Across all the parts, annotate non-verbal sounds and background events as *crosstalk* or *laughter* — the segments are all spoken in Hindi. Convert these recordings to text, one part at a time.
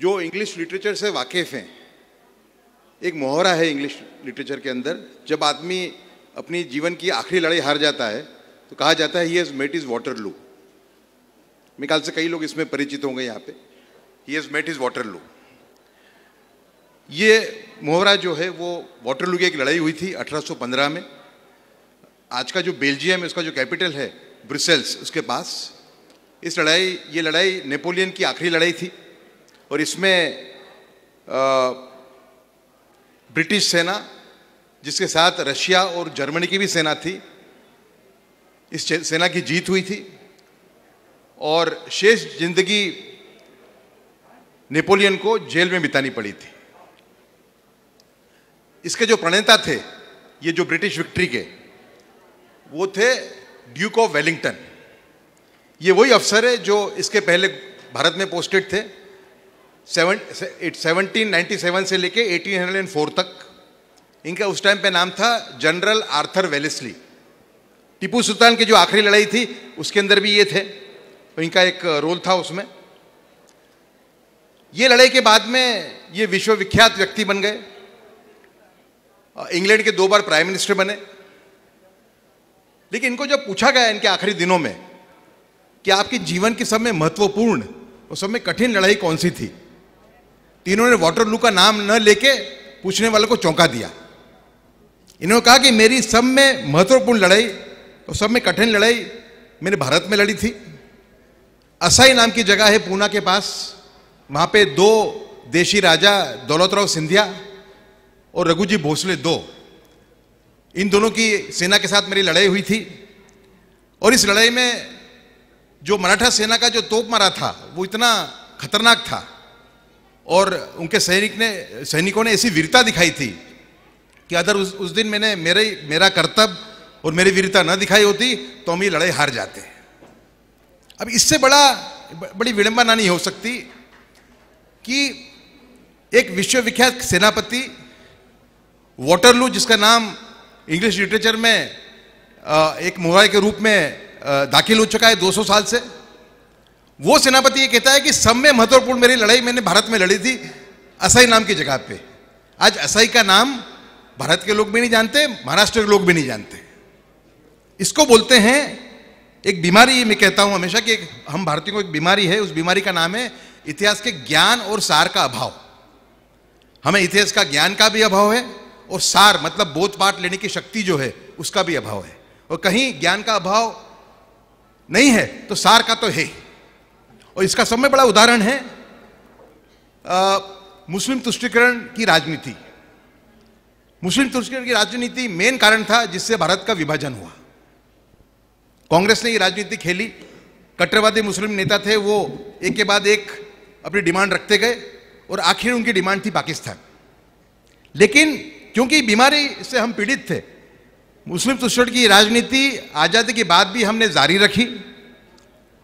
जो इंग्लिश लिटरेचर से वाकिफ़ हैं एक मोहरा है इंग्लिश लिटरेचर के अंदर जब आदमी अपनी जीवन की आखिरी लड़ाई हार जाता है तो कहा जाता है he has met his Waterloo मेरे से कई लोग इसमें परिचित होंगे यहाँ पे he has met his Waterloo ये मोहरा जो है वो लू की एक लड़ाई हुई थी 1815 में आज का जो बेल्जियम है उसका जो कैपिटल है ब्रिसेल्स उसके पास इस लड़ाई ये लड़ाई नेपोलियन की आखिरी लड़ाई थी और इसमें ब्रिटिश सेना जिसके साथ रशिया और जर्मनी की भी सेना थी इस सेना की जीत हुई थी और शेष जिंदगी नेपोलियन को जेल में बितानी पड़ी थी इसके जो प्रणेता थे ये जो ब्रिटिश विक्ट्री के वो थे ड्यूक ऑफ वेलिंगटन ये वही अफसर है जो इसके पहले भारत में पोस्टेड थे सेवन सेवनटीन सेवन से लेके एटीन हंड्रेड एंड फोर तक इनका उस टाइम पे नाम था General Arthur Wellesley Tipu Sultan की जो आखिरी लड़ाई थी उसके अंदर भी ये थे तो इनका एक रोल था उसमें ये लड़ाई के बाद में ये विश्वविख्यात व्यक्ति बन गए इंग्लैंड के दो बार प्राइम मिनिस्टर बने लेकिन इनको जब पूछा गया इनके आखिरी दिनों में कि आपके जीवन के सब में महत्वपूर्ण और सब में कठिन लड़ाई कौन सी थी तीनों ने वाटरलू का नाम न लेके पूछने वालों को चौंका दिया इन्होंने कहा कि मेरी सब में महत्वपूर्ण लड़ाई और सब में कठिन लड़ाई मैंने भारत में लड़ी थी असाई नाम की जगह है पूना के पास वहां पे दो देशी राजा दौलतराव सिंधिया और रघुजी भोसले दो इन दोनों की सेना के साथ मेरी लड़ाई हुई थी और इस लड़ाई में जो मराठा सेना का जो तोप मारा था वो इतना खतरनाक था और उनके सैनिक ने सैनिकों ने ऐसी वीरता दिखाई थी कि अगर उस उस दिन मैंने मेरे मेरा कर्तव्य और मेरी वीरता न दिखाई होती तो हम ये लड़ाई हार जाते अब इससे बड़ा बड़ी विडंबना नहीं हो सकती कि एक विश्वविख्यात सेनापति वॉटरलू जिसका नाम इंग्लिश लिटरेचर में एक मोहरा के रूप में दाखिल हो चुका है 200 साल से वो सेनापति ये कहता है कि सब में महत्वपूर्ण मेरी लड़ाई मैंने भारत में लड़ी थी असाई नाम की जगह पे आज असाई का नाम भारत के लोग भी नहीं जानते महाराष्ट्र के लोग भी नहीं जानते इसको बोलते हैं एक बीमारी मैं कहता हूं हमेशा कि हम भारतीयों को एक बीमारी है उस बीमारी का नाम है इतिहास के ज्ञान और सार का अभाव हमें इतिहास का ज्ञान का भी अभाव है और सार मतलब बोध पाठ लेने की शक्ति जो है उसका भी अभाव है और कहीं ज्ञान का अभाव नहीं है तो सार का तो है ही और इसका सब में बड़ा उदाहरण है आ, मुस्लिम तुष्टिकरण की राजनीति मुस्लिम तुष्टिकरण की राजनीति मेन कारण था जिससे भारत का विभाजन हुआ कांग्रेस ने ये राजनीति खेली कट्टरवादी मुस्लिम नेता थे वो एक के बाद एक अपनी डिमांड रखते गए और आखिर उनकी डिमांड थी पाकिस्तान लेकिन क्योंकि बीमारी से हम पीड़ित थे मुस्लिम तुष्ट की राजनीति आज़ादी के बाद भी हमने जारी रखी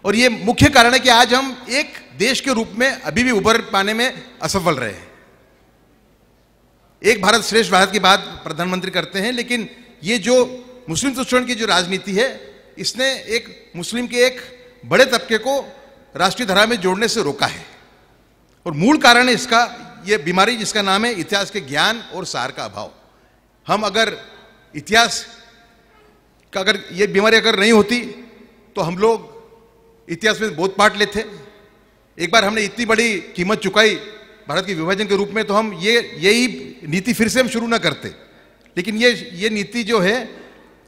और ये मुख्य कारण है कि आज हम एक देश के रूप में अभी भी उभर पाने में असफल रहे हैं एक भारत श्रेष्ठ भारत की बात प्रधानमंत्री करते हैं लेकिन ये जो मुस्लिम शोषण की जो राजनीति है इसने एक मुस्लिम के एक बड़े तबके को राष्ट्रीय धारा में जोड़ने से रोका है और मूल कारण है इसका ये बीमारी जिसका नाम है इतिहास के ज्ञान और सार का अभाव हम अगर इतिहास का अगर ये बीमारी अगर नहीं होती तो हम लोग इतिहास में बहुत पार्ट लेते एक बार हमने इतनी बड़ी कीमत चुकाई भारत के विभाजन के रूप में तो हम ये यही नीति फिर से हम शुरू ना करते लेकिन ये ये नीति जो है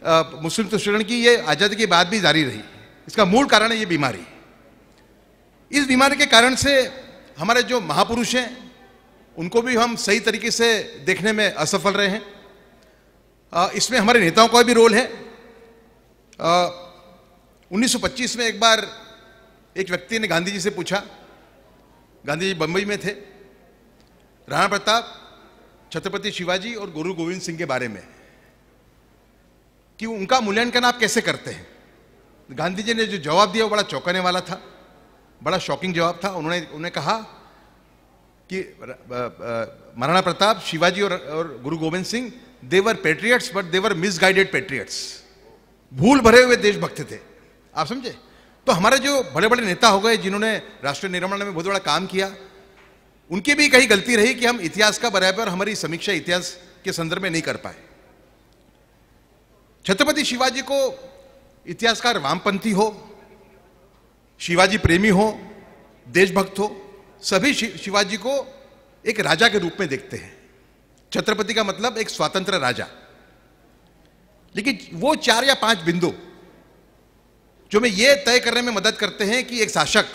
आ, मुस्लिम तुष्टरण की ये आज़ादी के बाद भी जारी रही इसका मूल कारण है ये बीमारी इस बीमारी के कारण से हमारे जो महापुरुष हैं उनको भी हम सही तरीके से देखने में असफल रहे हैं आ, इसमें हमारे नेताओं का भी रोल है आ, 1925 में एक बार एक व्यक्ति ने गांधी जी से पूछा गांधी जी बंबई में थे राणा प्रताप छत्रपति शिवाजी और गुरु गोविंद सिंह के बारे में कि उनका मूल्यांकन आप कैसे करते हैं तो गांधी जी ने जो जवाब दिया वो बड़ा चौंकाने वाला था बड़ा शॉकिंग जवाब था उन्होंने उन्हें कहा कि महाराणा प्रताप शिवाजी और, और Guru Gobind Singh they were patriots but they were misguided patriots भूल भरे हुए देशभक्त थे आप समझे तो हमारे जो बड़े बड़े नेता हो गए जिन्होंने राष्ट्रीय निर्माण में बहुत बड़ा काम किया उनकी भी कहीं गलती रही कि हम इतिहास का बराबर हमारी समीक्षा इतिहास के संदर्भ में नहीं कर पाए छत्रपति शिवाजी को इतिहासकार वामपंथी हो शिवाजी प्रेमी हो देशभक्त हो सभी शिवाजी को एक राजा के रूप में देखते हैं छत्रपति का मतलब एक स्वतंत्र राजा लेकिन वो चार या पांच बिंदु जो हमें यह तय करने में मदद करते हैं कि एक शासक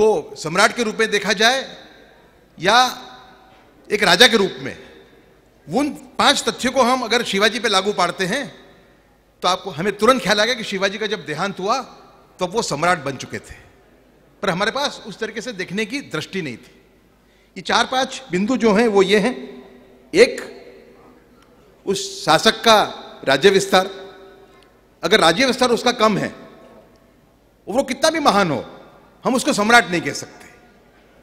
को सम्राट के रूप में देखा जाए या एक राजा के रूप में उन पांच तथ्यों को हम अगर शिवाजी पे लागू पाड़ते हैं तो आपको हमें तुरंत ख्याल आ गया कि शिवाजी का जब देहांत हुआ तो वो सम्राट बन चुके थे पर हमारे पास उस तरीके से देखने की दृष्टि नहीं थी ये चार पांच बिंदु जो हैं वो ये हैं एक उस शासक का राज्य विस्तार अगर राज्य विस्तार उसका कम है वो कितना भी महान हो हम उसको सम्राट नहीं कह सकते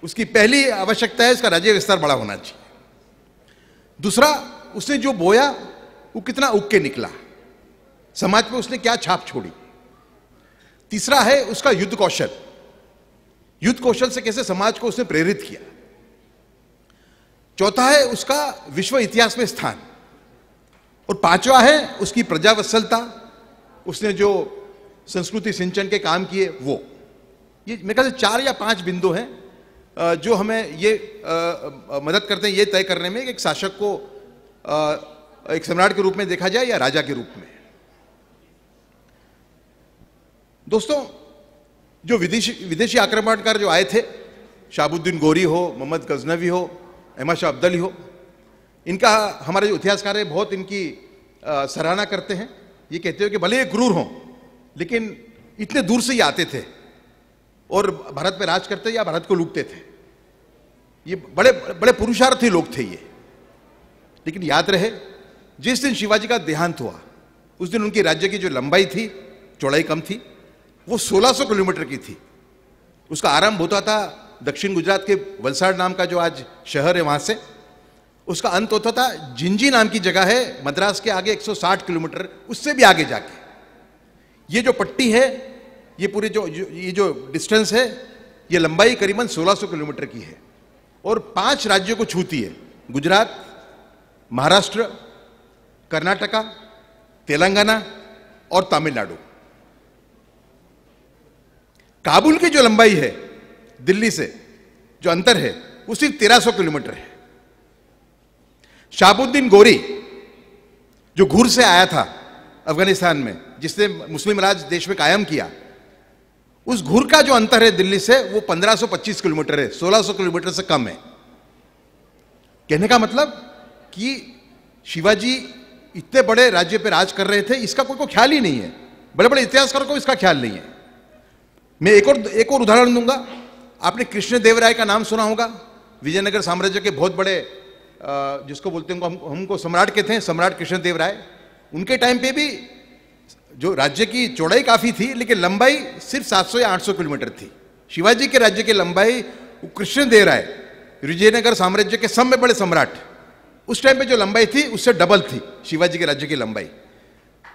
उसकी पहली आवश्यकता है उसका राज्य विस्तार बड़ा होना चाहिए दूसरा उसने जो बोया वो कितना उग के निकला समाज में उसने क्या छाप छोड़ी तीसरा है उसका युद्ध कौशल युद्ध कौशल से कैसे समाज को उसने प्रेरित किया चौथा है उसका विश्व इतिहास में स्थान और पांचवा है उसकी प्रजावत्सलता उसने जो संस्कृति सिंचन के काम किए वो ये मेरे ख्याल से चार या पांच बिंदु हैं जो हमें ये मदद करते हैं ये तय करने में एक शासक को एक सम्राट के रूप में देखा जाए या राजा के रूप में दोस्तों जो विदेशी विदेशी आक्रमणकार जो आए थे शाहबुद्दीन गोरी हो मोहम्मद गजनवी हो अहमद शाह अब्दली हो इनका हमारे जो इतिहासकार है बहुत इनकी सराहना करते हैं ये कहते हो कि भले क्रूर हों लेकिन इतने दूर से ही आते थे और भारत पे राज करते या भारत को लूटते थे ये बड़े बड़े पुरुषार्थी लोग थे ये लेकिन याद रहे जिस दिन शिवाजी का देहांत हुआ उस दिन उनकी राज्य की जो लंबाई थी चौड़ाई कम थी वो 1600 किलोमीटर की थी उसका आरंभ होता था दक्षिण गुजरात के वलसाड़ नाम का जो आज शहर है वहां से उसका अंत होता था जिंजी नाम की जगह है मद्रास के आगे 160 किलोमीटर उससे भी आगे जाके ये जो पट्टी है ये पूरी जो ये जो डिस्टेंस है ये लंबाई करीबन 1600 किलोमीटर की है और पांच राज्यों को छूती है गुजरात महाराष्ट्र कर्नाटका तेलंगाना और तमिलनाडु काबुल की जो लंबाई है दिल्ली से जो अंतर है वो सिर्फ तेरह किलोमीटर है शाबुद्दीन गोरी जो घूर से आया था अफगानिस्तान में जिसने मुस्लिम राज देश में कायम किया उस घूर का जो अंतर है दिल्ली से वो 1525 किलोमीटर है 1600 किलोमीटर से कम है कहने का मतलब कि शिवाजी इतने बड़े राज्य पे राज कर रहे थे इसका कोई को ख्याल ही नहीं है बड़े बड़े इतिहासकारों को इसका ख्याल नहीं है मैं एक और एक और उदाहरण दूंगा आपने कृष्ण देवराय का नाम सुना होगा विजयनगर साम्राज्य के बहुत बड़े जिसको बोलते हैं हम हमको सम्राट के थे सम्राट कृष्णदेव राय उनके टाइम पे भी जो राज्य की चौड़ाई काफ़ी थी लेकिन लंबाई सिर्फ 700 या 800 किलोमीटर थी शिवाजी के राज्य की लंबाई कृष्णदेव राय विजयनगर साम्राज्य के सब में बड़े सम्राट उस टाइम पे जो लंबाई थी उससे डबल थी शिवाजी के राज्य की लंबाई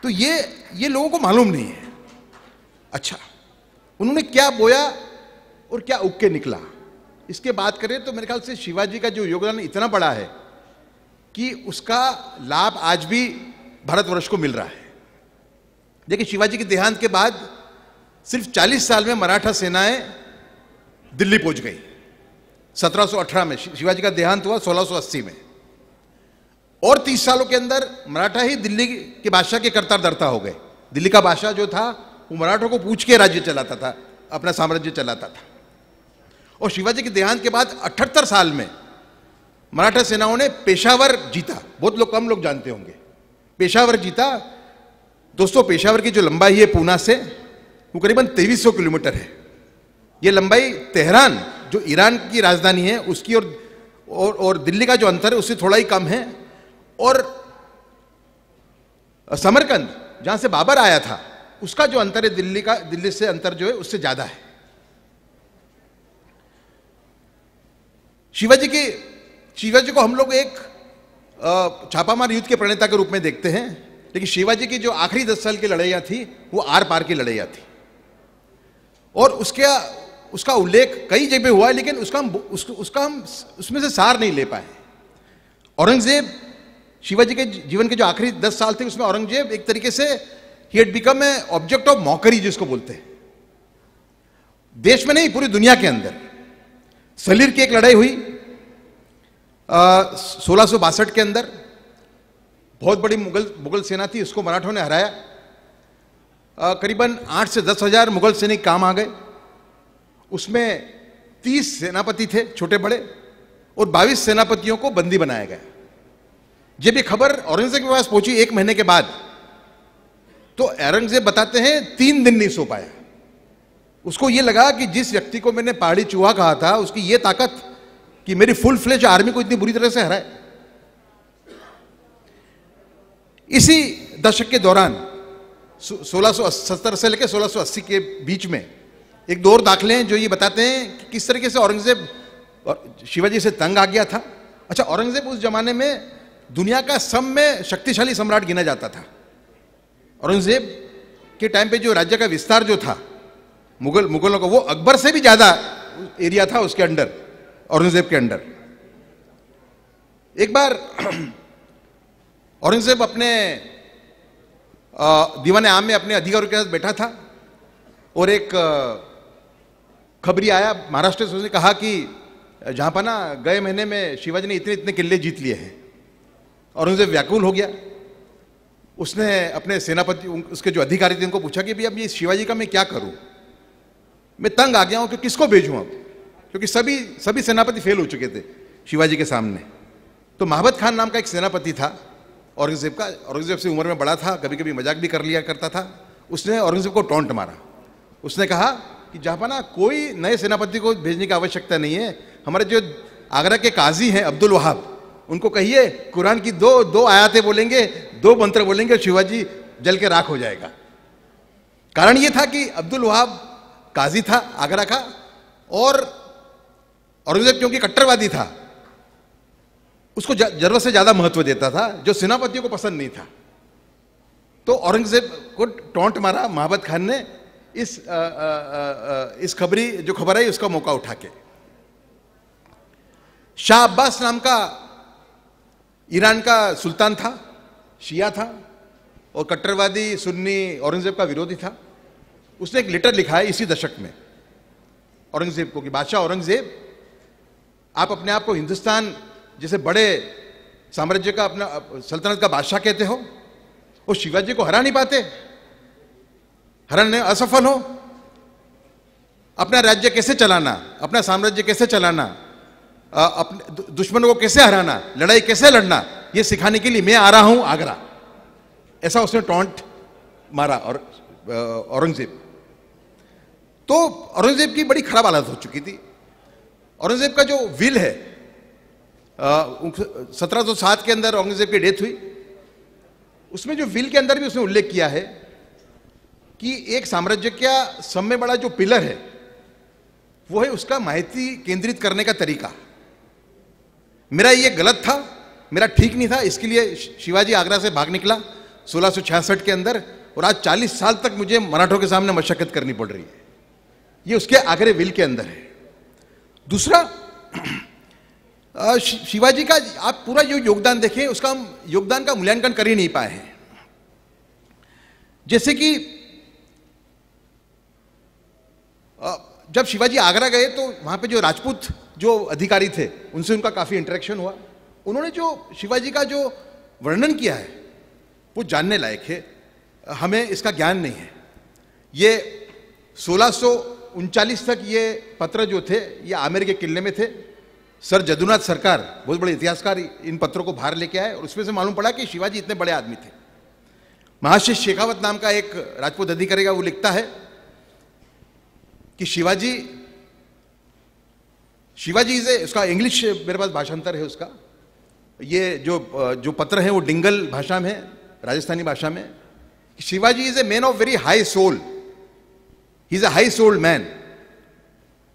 तो ये ये लोगों को मालूम नहीं है अच्छा उन्होंने क्या बोया और क्या उग के निकला इसके बात करें तो मेरे ख्याल से शिवाजी का जो योगदान इतना बड़ा है कि उसका लाभ आज भी भारतवर्ष को मिल रहा है देखिए शिवाजी के देहांत के बाद सिर्फ 40 साल में मराठा सेनाएं दिल्ली पहुंच गई 1718 में शिवाजी का देहांत हुआ 1680 में और 30 सालों के अंदर मराठा ही दिल्ली के बादशाह के करतार दर्ता हो गए दिल्ली का बादशाह जो था वो मराठों को पूछ के राज्य चलाता था अपना साम्राज्य चलाता था और शिवाजी के देहांत के बाद अठहत्तर साल में मराठा सेनाओं ने पेशावर जीता बहुत लोग कम लोग जानते होंगे पेशावर जीता दोस्तों पेशावर की जो लंबाई है पूना से वो करीबन 2300 किलोमीटर है ये लंबाई तेहरान जो ईरान की राजधानी है उसकी और और, और दिल्ली का जो अंतर है उससे थोड़ा ही कम है और समरकंद जहां से बाबर आया था उसका जो अंतर है दिल्ली का दिल्ली से अंतर जो है उससे ज़्यादा है शिवाजी की शिवाजी को हम लोग एक छापामार युद्ध के प्रणेता के रूप में देखते हैं लेकिन शिवाजी की जो आखिरी दस साल की लड़ाइयाँ थी वो आर पार की लड़ाइयाँ थी और उसके उसका उल्लेख कई जगह हुआ है लेकिन उसका हम उस, उसका हम उसमें से सार नहीं ले पाए औरंगजेब शिवाजी के जीवन के जो आखिरी दस साल थे उसमें औरंगजेब एक तरीके से he had become a object of mockery जिसको बोलते हैं देश में नहीं पूरी दुनिया के अंदर सलीर की एक लड़ाई हुई सोलह के अंदर बहुत बड़ी मुगल मुगल सेना थी उसको मराठों ने हराया करीबन आठ से दस हजार मुगल सैनिक काम आ गए उसमें तीस सेनापति थे छोटे बड़े और बाईस सेनापतियों को बंदी बनाया गया जब ये खबर औरंगजेब के पास पहुंची एक महीने के बाद तो औरंगजेब बताते हैं तीन दिन नहीं सो पाया उसको ये लगा कि जिस व्यक्ति को मैंने पहाड़ी चूहा कहा था उसकी ये ताकत कि मेरी फुल फ्लेज आर्मी को इतनी बुरी तरह से हराए इसी दशक के दौरान सोलह सत्तर से लेकर सोलह के बीच में एक दो और हैं जो ये बताते हैं कि किस तरीके से औरंगजेब और शिवाजी से तंग आ गया था अच्छा औरंगजेब उस जमाने में दुनिया का सब में शक्तिशाली सम्राट गिना जाता था औरंगजेब के टाइम पे जो राज्य का विस्तार जो था मुगल मुगलों का वो अकबर से भी ज़्यादा एरिया था उसके अंडर औरंगजेब के अंडर एक बार *clears throat* औरंगजेब अपने दीवान आम में अपने अधिकारियों के साथ बैठा था और एक खबरी आया महाराष्ट्र से उसने कहा कि जहां ना गए महीने में शिवाजी ने इतने इतने किले जीत लिए हैं औरंगजेब व्याकुल हो गया उसने अपने सेनापति उसके जो अधिकारी थे उनको पूछा कि भैया अब ये शिवाजी का मैं क्या करूं मैं तंग आ गया हूं कि किसको भेजूं अब क्योंकि सभी सभी सेनापति फेल हो चुके थे शिवाजी के सामने तो महाबत खान नाम का एक सेनापति था औरंगजेब का औरंगजेब से उम्र में बड़ा था कभी कभी मजाक भी कर लिया करता था उसने औरंगजेब को टोंट मारा उसने कहा कि जापाना कोई नए सेनापति को भेजने की आवश्यकता नहीं है हमारे जो आगरा के काजी हैं अब्दुल वहाब उनको कहिए कुरान की दो दो आयातें बोलेंगे दो मंत्र बोलेंगे शिवाजी जल के राख हो जाएगा कारण ये था कि अब्दुल वहाब काजी था आगरा का और औरंगजेब क्योंकि कट्टरवादी था उसको जरूरत से ज्यादा महत्व देता था जो सेनापतियों को पसंद नहीं था तो औरंगजेब को टोंट मारा महाबत खान ने इस आ, आ, आ, इस खबरी जो खबर आई उसका मौका उठा के शाह अब्बास नाम का ईरान का सुल्तान था शिया था और कट्टरवादी सुन्नी औरंगजेब का विरोधी था उसने एक लेटर लिखा है इसी दशक में औरंगजेब को कि बादशाह औरंगजेब आप अपने आप को हिंदुस्तान जैसे बड़े साम्राज्य का अपना सल्तनत का बादशाह कहते हो वो शिवाजी को हरा नहीं पाते हराने असफल हो अपना राज्य कैसे चलाना अपना साम्राज्य कैसे चलाना अपने दुश्मनों को कैसे हराना लड़ाई कैसे लड़ना ये सिखाने के लिए मैं आ रहा हूं आगरा ऐसा उसने टॉन्ट मारा और औरंगजेब तो औरंगजेब की बड़ी खराब हालत हो चुकी थी औरंगजेब का जो विल है सत्रह सौ सात के अंदर औरंगजेब की डेथ हुई उसमें जो विल के अंदर भी उसने उल्लेख किया है कि एक साम्राज्य का सब में बड़ा जो पिलर है वो है उसका माहिती केंद्रित करने का तरीका मेरा ये गलत था मेरा ठीक नहीं था इसके लिए शिवाजी आगरा से भाग निकला सोलह के अंदर और आज 40 साल तक मुझे मराठों के सामने मशक्कत करनी पड़ रही है ये उसके आगरे विल के अंदर है दूसरा *clears throat* शिवाजी का आप पूरा जो योगदान देखें उसका हम योगदान का मूल्यांकन कर ही नहीं पाए हैं जैसे कि जब शिवाजी आगरा गए तो वहां पे जो राजपूत जो अधिकारी थे उनसे उनका काफ़ी इंटरेक्शन हुआ उन्होंने जो शिवाजी का जो वर्णन किया है वो जानने लायक है हमें इसका ज्ञान नहीं है ये सोलह उनचालीस तक ये पत्र जो थे ये आमेर के किले में थे सर जदुनाथ सरकार बहुत बड़े इतिहासकार इन पत्रों को बाहर लेके आए और उसमें से मालूम पड़ा कि शिवाजी इतने बड़े आदमी थे महाशय शेखावत नाम का एक राजपूत अधिकारी का वो लिखता है कि शिवाजी शिवाजी से उसका इंग्लिश मेरे पास भाषांतर है उसका ये जो जो पत्र है वो डिंगल भाषा में राजस्थानी भाषा में Shivaji is a man of very high soul He's a high souled man.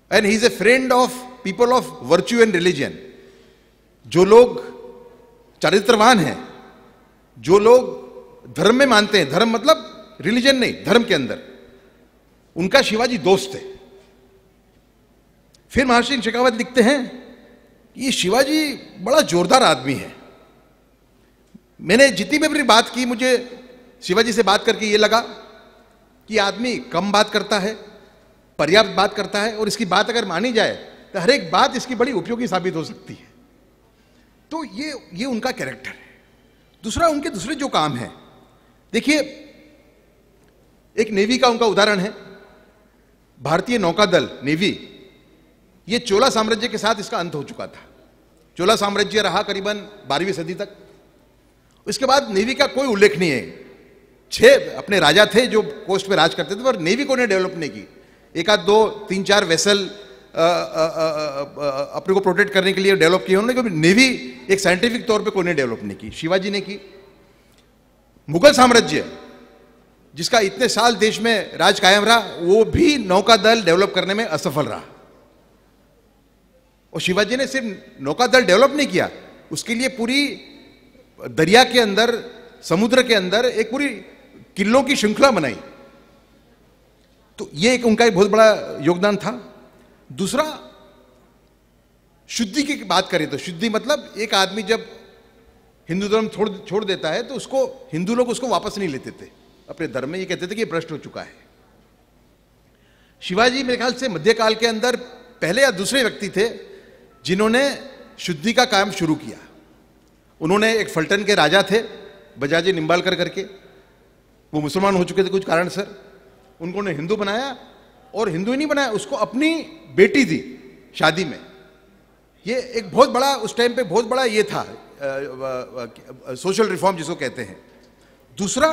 And he's a friend of people of virtue and religion. जो लोग चरित्रवान हैं जो लोग धर्म में मानते हैं धर्म मतलब रिलीजन नहीं धर्म के अंदर उनका शिवाजी दोस्त है फिर महर्षि शेखावत लिखते हैं ये शिवाजी बड़ा जोरदार आदमी है मैंने जितनी भी अपनी बात की मुझे शिवाजी से बात करके ये लगा कि आदमी कम बात करता है पर्याप्त बात करता है और इसकी बात अगर मानी जाए तो हर एक बात इसकी बड़ी उपयोगी साबित हो सकती है तो ये ये उनका कैरेक्टर है दूसरा उनके दूसरे जो काम है देखिए एक नेवी का उनका उदाहरण है भारतीय नौका दल नेवी ये चोला साम्राज्य के साथ इसका अंत हो चुका था चोला साम्राज्य रहा करीबन बारहवीं सदी तक उसके बाद नेवी का कोई उल्लेख नहीं है छह अपने राजा थे जो कोस्ट पे राज करते थे पर नेवी को ने डेवलप नहीं की एक आध दो तीन चार वेसल अपने को प्रोटेक्ट करने के लिए डेवलप किए उन्होंने कभी नेवी एक साइंटिफिक तौर पे कोई ने डेवलप नहीं की शिवाजी ने की मुगल साम्राज्य जिसका इतने साल देश में राज कायम रहा वो भी नौका दल डेवलप करने में असफल रहा और शिवाजी ने सिर्फ नौका दल डेवलप नहीं किया उसके लिए पूरी दरिया के अंदर समुद्र के अंदर एक पूरी किलों की श्रृंखला बनाई तो ये एक उनका एक बहुत बड़ा योगदान था दूसरा शुद्धि की बात करें तो शुद्धि मतलब एक आदमी जब हिंदू धर्म छोड़ छोड़ देता है तो उसको हिंदू लोग उसको वापस नहीं लेते थे अपने धर्म में ये कहते थे कि भ्रष्ट हो चुका है शिवाजी मेरे ख्याल से मध्यकाल के अंदर पहले या दूसरे व्यक्ति थे जिन्होंने शुद्धि का काम शुरू किया उन्होंने एक फल्टन के राजा थे बजाजी निम्बालकर करके वो मुसलमान हो चुके थे कुछ कारण सर उनको ने हिंदू बनाया और हिंदू ही नहीं बनाया उसको अपनी बेटी दी शादी में ये एक बहुत बड़ा उस टाइम पे बहुत बड़ा ये था सोशल रिफॉर्म जिसको कहते हैं दूसरा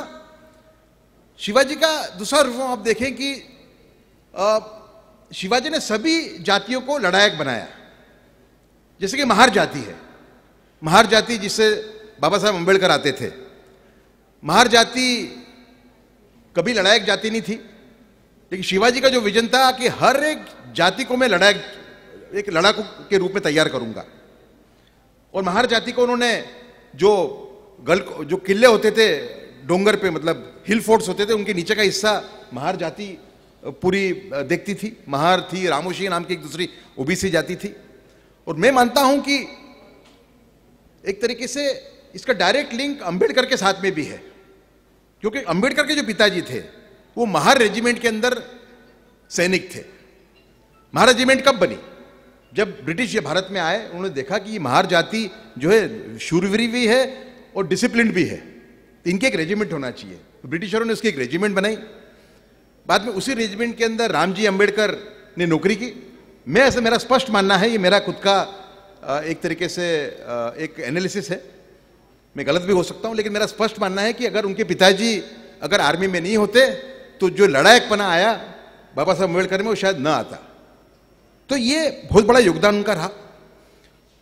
शिवाजी का दूसरा रिफॉर्म आप देखें कि शिवाजी ने सभी जातियों को लड़ायक बनाया जैसे कि महार जाति है महार जाति जिससे बाबा साहब अम्बेडकर आते थे महार जाति कभी लड़ायक जाति नहीं थी लेकिन शिवाजी का जो विजन था कि हर एक जाति को मैं लड़ाई एक लड़ाकू के रूप में तैयार करूंगा और महार जाति को उन्होंने जो गल जो किले होते थे डोंगर पे मतलब हिल फोर्ट्स होते थे उनके नीचे का हिस्सा महार जाति पूरी देखती थी महार थी रामोशी नाम की एक दूसरी ओबीसी जाति थी और मैं मानता हूं कि एक तरीके से इसका डायरेक्ट लिंक अंबेडकर के साथ में भी है क्योंकि अंबेडकर के जो पिताजी थे वो महार रेजिमेंट के अंदर सैनिक थे महार रेजिमेंट कब बनी जब ब्रिटिश ये भारत में आए उन्होंने देखा कि ये महार जाति जो है शूरवीर भी है और डिसिप्लिन भी है इनके एक रेजिमेंट होना चाहिए तो ब्रिटिशरों ने उसकी एक रेजिमेंट बनाई बाद में उसी रेजिमेंट के अंदर रामजी अंबेडकर ने नौकरी की मैं ऐसे मेरा स्पष्ट मानना है ये मेरा खुद का एक तरीके से एक एनालिसिस है मैं गलत भी हो सकता हूं लेकिन मेरा स्पष्ट मानना है कि अगर उनके पिताजी अगर आर्मी में नहीं होते तो जो लड़ायकपना आया बाबा साहब अम्बेडकर में वो शायद ना आता तो ये बहुत बड़ा योगदान उनका रहा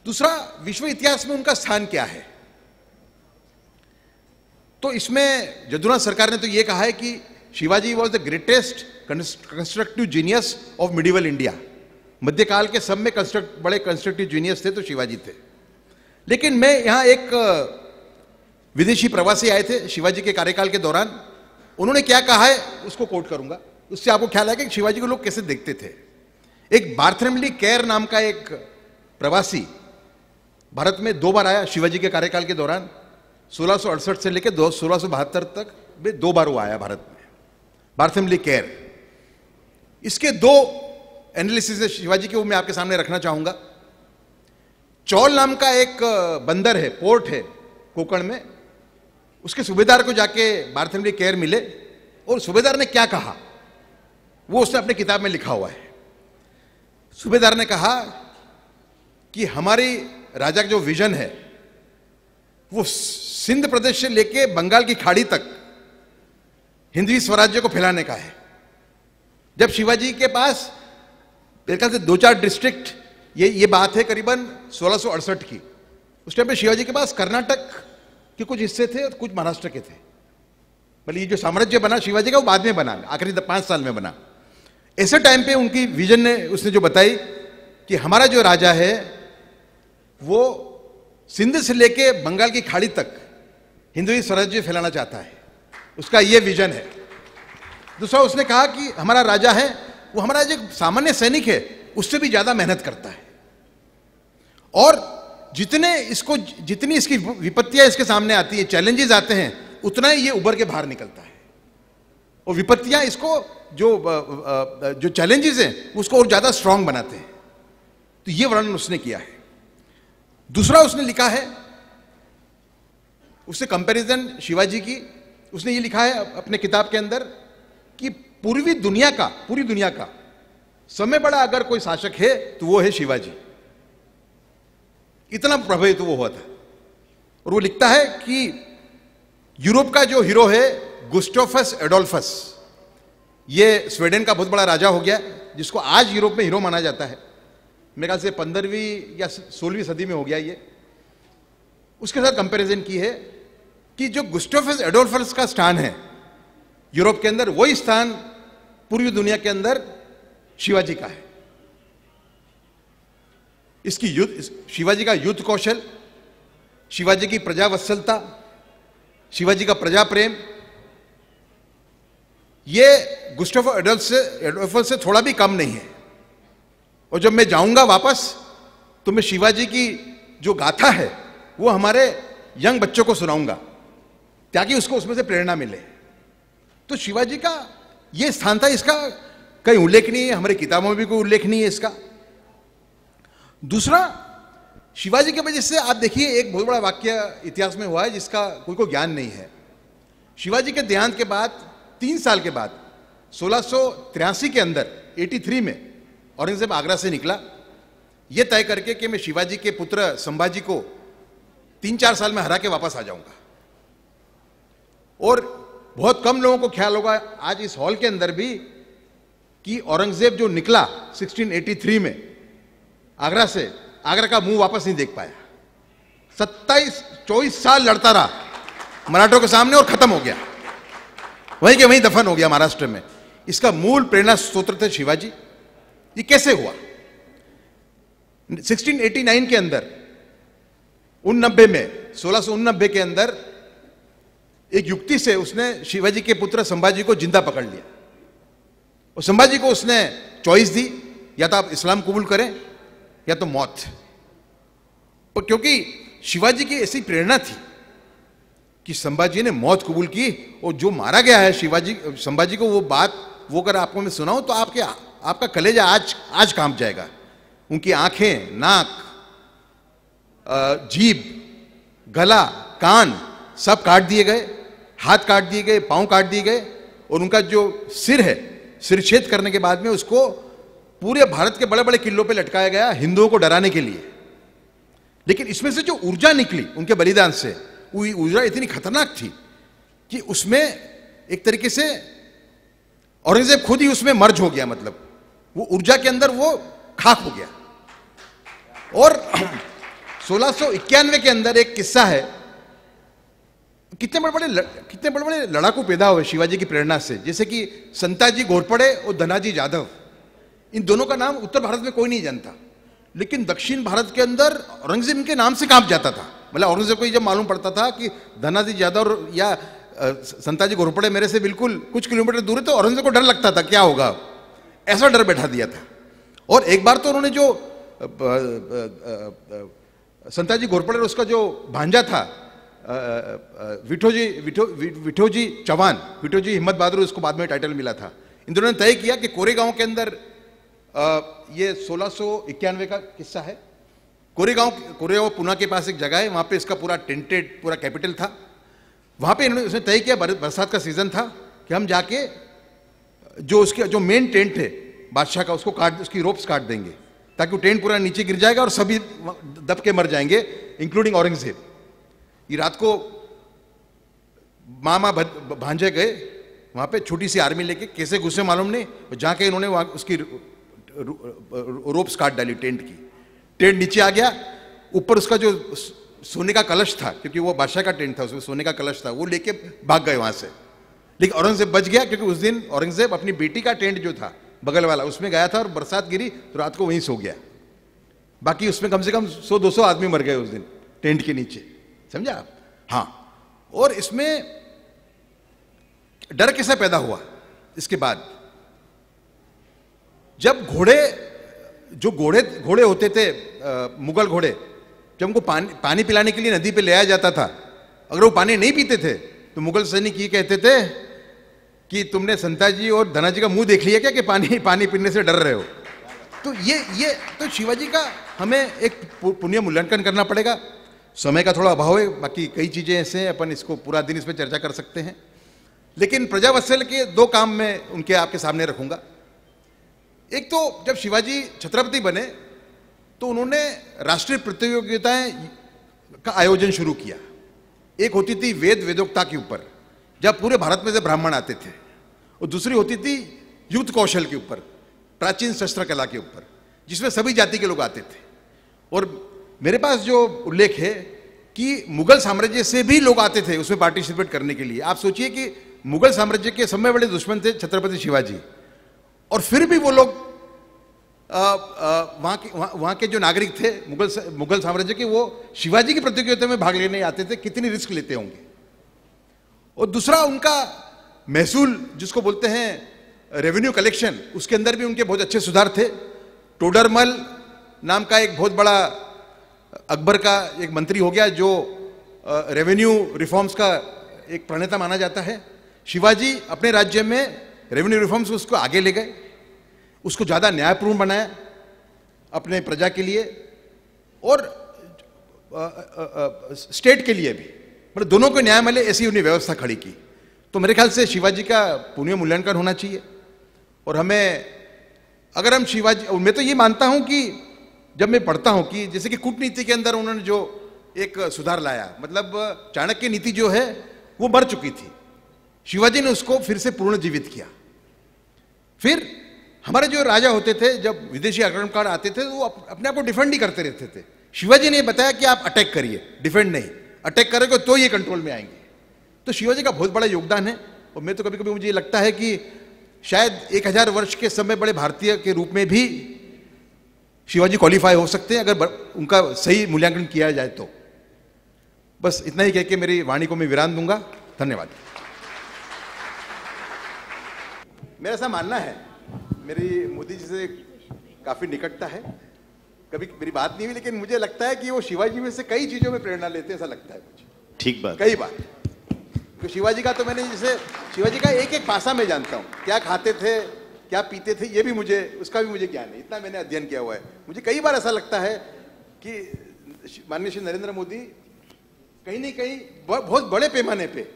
दूसरा विश्व इतिहास में उनका स्थान क्या है तो इसमें जदुनाथ सरकार ने तो ये कहा है कि Shivaji was the greatest constructive genius of medieval India मध्यकाल के सब में कंस्ट्रक्ट बड़े कंस्ट्रक्टिव जीनियस थे तो शिवाजी थे लेकिन मैं यहां एक विदेशी प्रवासी आए थे शिवाजी के कार्यकाल के दौरान उन्होंने क्या कहा है उसको कोट करूंगा उससे आपको ख्याल आएगा कि शिवाजी को लोग कैसे देखते थे एक बार्थरमली कैर नाम का एक प्रवासी भारत में दो बार आया शिवाजी के कार्यकाल के दौरान सोलह से लेकर दो सोलह तक वे दो बार वो आया भारत में बार्थरमली कैर इसके दो एनालिसिस शिवाजी के वो मैं आपके सामने रखना चाहूंगा चौल नाम का एक बंदर है पोर्ट है कोकण में उसके सूबेदार को जाके भारत केयर मिले और सूबेदार ने क्या कहा वो उसने अपने किताब में लिखा हुआ है सूबेदार ने कहा कि हमारी राजा का जो विजन है वो सिंध प्रदेश से लेके बंगाल की खाड़ी तक हिंदवी स्वराज्य को फैलाने का है जब शिवाजी के पास मेरे ख्याल से दो चार डिस्ट्रिक्ट ये ये बात है करीबन सोलह की उस टाइम पर शिवाजी के पास कर्नाटक कि कुछ हिस्से थे और कुछ महाराष्ट्र के थे भले ये जो साम्राज्य बना शिवाजी का वो बाद में बना आखिरी पांच साल में बना ऐसे टाइम पे उनकी विजन ने उसने जो बताई कि हमारा जो राजा है वो सिंध से लेके बंगाल की खाड़ी तक हिंदवी स्वराज्य फैलाना चाहता है उसका ये विजन है दूसरा उसने कहा कि हमारा राजा है वो हमारा जो सामान्य सैनिक है उससे भी ज्यादा मेहनत करता है और जितने इसको जितनी इसकी विपत्तियां इसके सामने आती है चैलेंजेस आते हैं उतना ही ये उभर के बाहर निकलता है और विपत्तियां इसको जो जो चैलेंजेस हैं उसको और ज़्यादा स्ट्रांग बनाते हैं तो ये वर्णन उसने किया है दूसरा उसने लिखा है उससे कंपैरिजन शिवाजी की उसने ये लिखा है अपने किताब के अंदर कि पूर्वी दुनिया का पूरी दुनिया का समय बड़ा अगर कोई शासक है तो वो है शिवाजी इतना प्रभावित वो हुआ था और वो लिखता है कि यूरोप का जो हीरो है गुस्टोफस एडोल्फस ये स्वीडन का बहुत बड़ा राजा हो गया जिसको आज यूरोप में हीरो माना जाता है मेरे ख्याल से पंद्रहवीं या सोलहवीं सदी में हो गया ये उसके साथ कंपैरिजन की है कि जो गुस्टोफस एडोल्फस का स्थान है यूरोप के अंदर वही स्थान पूरी दुनिया के अंदर शिवाजी का है इसकी युद्ध शिवाजी का युद्ध कौशल शिवाजी की प्रजावत्सलता शिवाजी का प्रजा प्रेम ये गुस्टोफ एडल्फ से एडोल्फर से थोड़ा भी कम नहीं है और जब मैं जाऊंगा वापस तो मैं शिवाजी की जो गाथा है वो हमारे यंग बच्चों को सुनाऊंगा ताकि उसको उसमें से प्रेरणा मिले तो शिवाजी का ये स्थान था इसका कहीं उल्लेख नहीं है हमारे किताबों में भी कोई उल्लेख नहीं है इसका दूसरा शिवाजी के वजह से आप देखिए एक बहुत बड़ा वाक्य इतिहास में हुआ है जिसका कोई को ज्ञान नहीं है शिवाजी के देहांत के बाद तीन साल के बाद सोलह के अंदर 83 में औरंगजेब आगरा से निकला यह तय करके कि मैं शिवाजी के पुत्र संभाजी को तीन चार साल में हरा के वापस आ जाऊंगा और बहुत कम लोगों को ख्याल होगा आज इस हॉल के अंदर भी कि औरंगजेब जो निकला 1683 में आगरा से आगरा का मुंह वापस नहीं देख पाया सत्ताईस चौबीस साल लड़ता रहा मराठों के सामने और खत्म हो गया वहीं के वहीं दफन हो गया महाराष्ट्र में इसका मूल प्रेरणा स्त्रोत्र थे शिवाजी ये कैसे हुआ 1689 के अंदर उन नब्बे में सोलह सौ नब्बे के अंदर एक युक्ति से उसने शिवाजी के पुत्र संभाजी को जिंदा पकड़ लिया और संभाजी को उसने चॉइस दी या तो आप इस्लाम कबूल करें या तो मौत पर क्योंकि शिवाजी की ऐसी प्रेरणा थी कि संभाजी ने मौत कबूल की और जो मारा गया है शिवाजी संभाजी को वो बात वो अगर आपको मैं सुनाऊं तो आपके आपका कलेजा आज आज कांप जाएगा उनकी आंखें नाक जीभ गला कान सब काट दिए गए हाथ काट दिए गए पांव काट दिए गए और उनका जो सिर है सिरछेद करने के बाद में उसको पूरे भारत के बड़े बड़े किलों पे लटकाया गया हिंदुओं को डराने के लिए लेकिन इसमें से जो ऊर्जा निकली उनके बलिदान से वो ऊर्जा इतनी खतरनाक थी कि उसमें एक तरीके से औरंगजेब खुद ही उसमें मर्ज हो गया मतलब वो ऊर्जा के अंदर वो खाक हो गया और सोलह के अंदर एक किस्सा है कितने बड़े बड़े कितने बड़े बड़े लड़ाकू पैदा हुए शिवाजी की प्रेरणा से जैसे कि संताजी घोरपड़े और धनाजी जाधव इन दोनों का नाम उत्तर भारत में कोई नहीं जानता लेकिन दक्षिण भारत के अंदर औरंगजेब के नाम से कांप जाता था मतलब औरंगजेब को ये जब मालूम पड़ता था कि धनाजी यादव या संताजी घोरपड़े मेरे से बिल्कुल कुछ किलोमीटर दूर है तो औरंगजेब को डर लगता था क्या होगा ऐसा डर बैठा दिया था और एक बार तो उन्होंने जो संताजी घोरपड़े उसका जो भांजा था विठोजी विठो विठोजी चौहान विठोजी हिम्मत बहादुर उसको बाद में टाइटल मिला था इन दोनों ने तय किया कि कोरेगांव के अंदर ये सोलह का किस्सा है कोरेगांव कोरेगांव पुना के पास एक जगह है वहाँ पे इसका पूरा टेंटेड पूरा कैपिटल था वहाँ पे इन्होंने उसने तय किया बरसात का सीज़न था कि हम जाके जो उसके जो मेन टेंट है बादशाह का उसको काट उसकी रोप्स काट देंगे ताकि वो टेंट पूरा नीचे गिर जाएगा और सभी दब के मर जाएंगे इंक्लूडिंग औरंगजेब ये रात को मामा भांजे गए वहाँ पे छोटी सी आर्मी लेके कैसे घुसे मालूम नहीं जाके इन्होंने उसकी रोप्स काट डाली टेंट की टेंट नीचे आ गया ऊपर उसका जो सोने का कलश था क्योंकि वो बादशाह का टेंट था उसमें सोने का कलश था वो लेके भाग गए वहां से लेकिन औरंगजेब बच गया क्योंकि उस दिन औरंगजेब अपनी बेटी का टेंट जो था बगल वाला उसमें गया था और बरसात गिरी तो रात को वहीं सो गया बाकी उसमें कम से कम सौ दो आदमी मर गए उस दिन टेंट के नीचे समझा आप हाँ और इसमें डर कैसे पैदा हुआ इसके बाद जब घोड़े जो घोड़े घोड़े होते थे आ, मुगल घोड़े जब उनको पानी पानी पिलाने के लिए नदी पे ले आया जाता था अगर वो पानी नहीं पीते थे तो मुगल सैनिक ये कहते थे कि तुमने संता जी और धनाजी का मुंह देख लिया क्या कि पानी पानी पीने से डर रहे हो तो ये ये तो शिवाजी का हमें एक पुण्य मूल्यांकन करना पड़ेगा समय का थोड़ा अभाव है बाकी कई चीज़ें ऐसे हैं अपन इसको पूरा दिन इस पर चर्चा कर सकते हैं लेकिन प्रजावत्सल के दो काम मैं उनके आपके सामने रखूंगा एक तो जब शिवाजी छत्रपति बने तो उन्होंने राष्ट्रीय प्रतियोगिताएं का आयोजन शुरू किया एक होती थी वेद वेदोक्ता के ऊपर जब पूरे भारत में से ब्राह्मण आते थे और दूसरी होती थी युद्ध कौशल के ऊपर प्राचीन शस्त्र कला के ऊपर जिसमें सभी जाति के लोग आते थे और मेरे पास जो उल्लेख है कि मुगल साम्राज्य से भी लोग आते थे उसमें पार्टिसिपेट करने के लिए आप सोचिए कि मुगल साम्राज्य के सब में बड़े दुश्मन थे छत्रपति शिवाजी और फिर भी वो लोग वहाँ के वहाँ वहाँ के जो नागरिक थे मुगल सा, मुगल साम्राज्य के वो शिवाजी की प्रतियोगिता में भाग लेने आते थे कितनी रिस्क लेते होंगे और दूसरा उनका महसूल जिसको बोलते हैं रेवेन्यू कलेक्शन उसके अंदर भी उनके बहुत अच्छे सुधार थे टोडरमल नाम का एक बहुत बड़ा अकबर का एक मंत्री हो गया जो रेवेन्यू रिफॉर्म्स का एक प्रणेता माना जाता है शिवाजी अपने राज्य में रेवेन्यू रिफॉर्म्स उसको आगे ले गए उसको ज़्यादा न्यायपूर्ण बनाया अपने प्रजा के लिए और आ, आ, आ, स्टेट के लिए भी मतलब दोनों को न्याय मिले ऐसी उन्हें व्यवस्था खड़ी की तो मेरे ख्याल से शिवाजी का पुण्य मूल्यांकन होना चाहिए और हमें अगर हम शिवाजी मैं तो ये मानता हूँ कि जब मैं पढ़ता हूँ कि जैसे कि कूटनीति के अंदर उन्होंने जो एक सुधार लाया मतलब चाणक्य नीति जो है वो मर चुकी थी शिवाजी ने उसको फिर से पुनर्जीवित किया फिर हमारे जो राजा होते थे जब विदेशी आक्रमणकार आते थे तो वो अप, अपने आप को डिफेंड ही करते रहते थे शिवाजी ने बताया कि आप अटैक करिए डिफेंड नहीं अटैक करोगे तो ये कंट्रोल में आएंगे तो शिवाजी का बहुत बड़ा योगदान है और मैं तो कभी कभी मुझे लगता है कि शायद एक हजार वर्ष के समय बड़े भारतीय के रूप में भी शिवाजी क्वालिफाई हो सकते हैं अगर उनका सही मूल्यांकन किया जाए तो बस इतना ही कह के मेरी वाणी को मैं विराम दूंगा धन्यवाद मेरा ऐसा मानना है मेरी मोदी जी से काफ़ी निकटता है कभी मेरी बात नहीं हुई लेकिन मुझे लगता है कि वो शिवाजी में से कई चीज़ों में प्रेरणा लेते हैं ऐसा लगता है मुझे ठीक बात कई बार तो शिवाजी का तो मैंने जैसे शिवाजी का एक एक पासा मैं जानता हूँ क्या खाते थे क्या पीते थे ये भी मुझे उसका भी मुझे ज्ञान है इतना मैंने अध्ययन किया हुआ है मुझे कई बार ऐसा लगता है कि माननीय श्री नरेंद्र मोदी कहीं ना कहीं बहुत बड़े पैमाने पर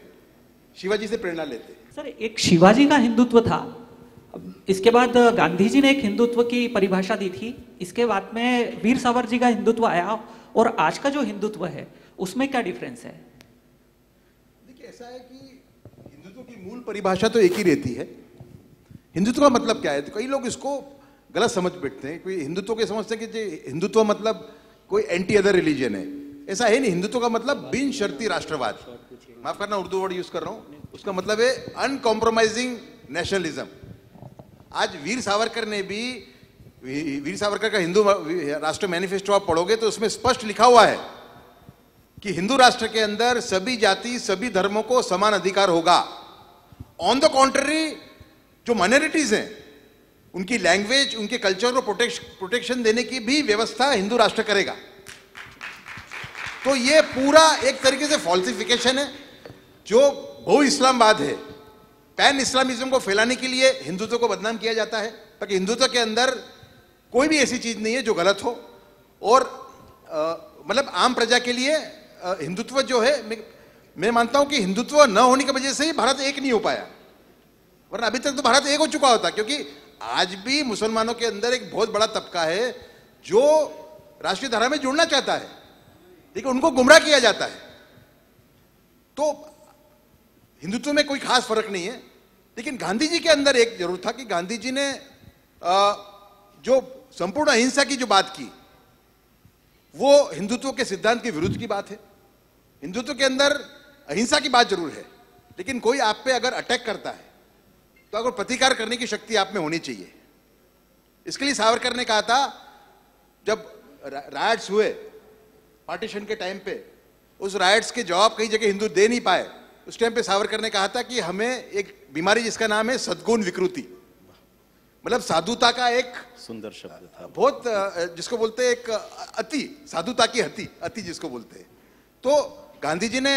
शिवाजी से प्रेरणा लेते सर एक शिवाजी का हिंदुत्व था इसके बाद गांधी जी ने एक हिंदुत्व की परिभाषा दी थी इसके बाद में वीर सावर जी का हिंदुत्व आया और आज का जो हिंदुत्व है उसमें क्या डिफरेंस है देखिए ऐसा है कि हिंदुत्व की मूल परिभाषा तो एक ही रहती है हिंदुत्व का मतलब क्या है तो कई लोग इसको गलत समझ बैठते हैं कोई हिंदुत्व के समझते हैं कि हिंदुत्व मतलब कोई एंटी अदर रिलीजन है ऐसा है नहीं हिंदुत्व का मतलब बिन शर्ती राष्ट्रवाद माफ करना उर्दू वर्ड यूज कर रहा हूं उसका मतलब है अनकॉम्प्रोमाइजिंग नेशनलिज्म आज वीर सावरकर ने भी वीर सावरकर का हिंदू राष्ट्र मैनिफेस्टो आप पढ़ोगे तो उसमें स्पष्ट लिखा हुआ है कि हिंदू राष्ट्र के अंदर सभी जाति सभी धर्मों को समान अधिकार होगा ऑन द कॉन्ट्ररी जो माइनॉरिटीज हैं उनकी लैंग्वेज उनके कल्चर को प्रोटेक्शन देने की भी व्यवस्था हिंदू राष्ट्र करेगा तो ये पूरा एक तरीके से फॉल्सिफिकेशन है जो बहु इस्लामवाद है पैन इस्लामिज्म को फैलाने के लिए हिंदुत्व को बदनाम किया जाता है ताकि हिंदुत्व के अंदर कोई भी ऐसी चीज़ नहीं है जो गलत हो और मतलब आम प्रजा के लिए हिंदुत्व जो है मैं, मैं मानता हूं कि हिंदुत्व न होने की वजह से ही भारत एक नहीं हो पाया वरना अभी तक तो भारत एक हो चुका होता क्योंकि आज भी मुसलमानों के अंदर एक बहुत बड़ा तबका है जो राष्ट्रीय धारा में जुड़ना चाहता है लेकिन उनको गुमराह किया जाता है तो हिंदुत्व में कोई खास फर्क नहीं है लेकिन गांधी जी के अंदर एक जरूर था कि गांधी जी ने आ, जो संपूर्ण अहिंसा की जो बात की वो हिंदुत्व के सिद्धांत के विरुद्ध की बात है हिंदुत्व के अंदर अहिंसा की बात जरूर है लेकिन कोई आप पे अगर अटैक करता है तो अगर प्रतिकार करने की शक्ति आप में होनी चाहिए इसके लिए सावरकर ने कहा था जब रायट्स हुए पार्टीशन के टाइम पे उस रायट्स के जवाब कई जगह हिंदू दे नहीं पाए उस टाइम पे सावरकर ने कहा था कि हमें एक बीमारी जिसका नाम है सदगुण विकृति मतलब साधुता का एक सुंदर शब्द था बहुत जिसको बोलते एक अति साधुता की हति अति जिसको बोलते तो गांधी जी ने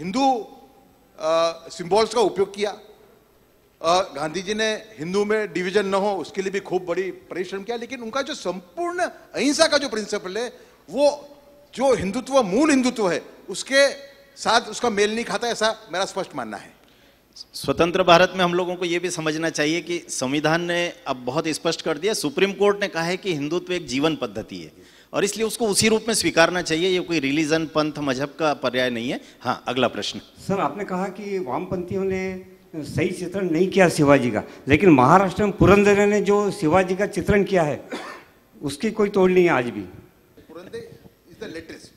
हिंदू सिंबल्स का उपयोग किया गांधी जी ने हिंदू में डिवीजन न हो उसके लिए भी खूब बड़ी परिश्रम किया लेकिन उनका जो संपूर्ण अहिंसा का जो प्रिंसिपल है वो जो हिंदुत्व मूल हिंदुत्व है उसके साथ उसका मेल नहीं खाता ऐसा मेरा स्पष्ट मानना है स्वतंत्र भारत में हम लोगों को यह भी समझना चाहिए कि संविधान ने अब बहुत स्पष्ट कर दिया सुप्रीम कोर्ट ने कहा है कि हिंदुत्व एक जीवन पद्धति है और इसलिए उसको उसी रूप में स्वीकारना चाहिए ये कोई रिलीजन पंथ मजहब का पर्याय नहीं है हाँ अगला प्रश्न सर आपने कहा कि वामपंथियों ने सही चित्रण नहीं किया शिवाजी का लेकिन महाराष्ट्र में पुरंदर ने जो शिवाजी का चित्रण किया है उसकी कोई तोड़ नहीं है आज भी पुरंदर इज द लेटेस्ट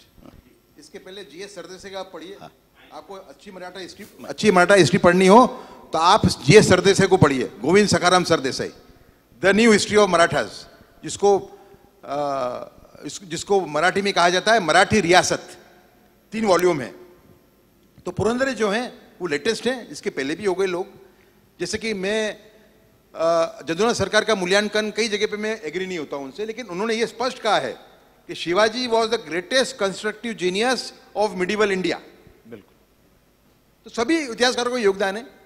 इसके पहले जीएस सरदेसा का आप पढ़िए हाँ। आपको अच्छी मराठा हिस्ट्री अच्छी मराठा हिस्ट्री पढ़नी हो तो आप जीएस सरदेसाई को पढ़िए Govind Sakharam Sardesai the new history of Marathas जिसको जिसको मराठी में कहा जाता है मराठी रियासत तीन वॉल्यूम है तो पुरंदरे जो है वो लेटेस्ट है इसके पहले भी हो गए लोग जैसे कि मैं जदुना सरकार का मूल्यांकन कई जगह पे मैं एग्री नहीं होता उनसे लेकिन उन्होंने ये स्पष्ट कहा है कि Shivaji was the greatest constructive genius of medieval India बिल्कुल तो सभी इतिहासकारों का योगदान है